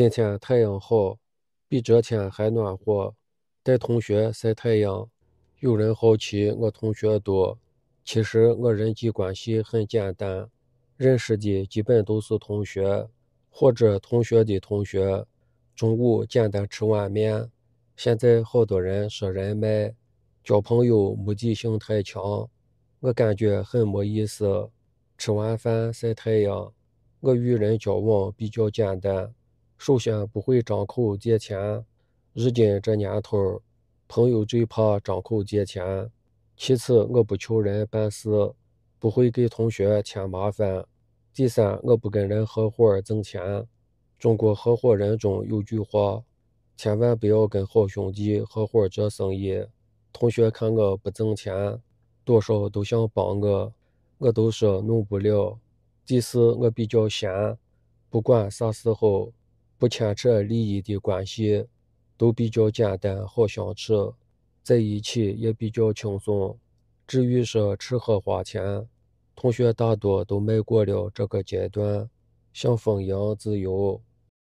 今天太阳好，比昨天还暖和。带同学晒太阳，有人好奇我同学多。其实我人际关系很简单，认识的基本都是同学或者同学的同学。中午简单吃碗面。现在好多人说人脉、交朋友目的性太强，我感觉很没意思。吃完饭晒太阳，我与人交往比较简单。首先，不会张口借钱。如今这年头，朋友最怕张口借钱。其次，我不求人办事，不会给同学添麻烦。第三，我不跟人合伙挣钱。中国合伙人中有句话：“千万不要跟好兄弟合伙做生意。”同学看我不挣钱，多少都想帮我，我都说弄不了。第四，我比较闲，不管啥时候。不牵扯利益的关系，都比较简单，好相处，在一起也比较轻松。至于说吃喝花钱，同学大多都迈过了这个阶段，像风一样自由。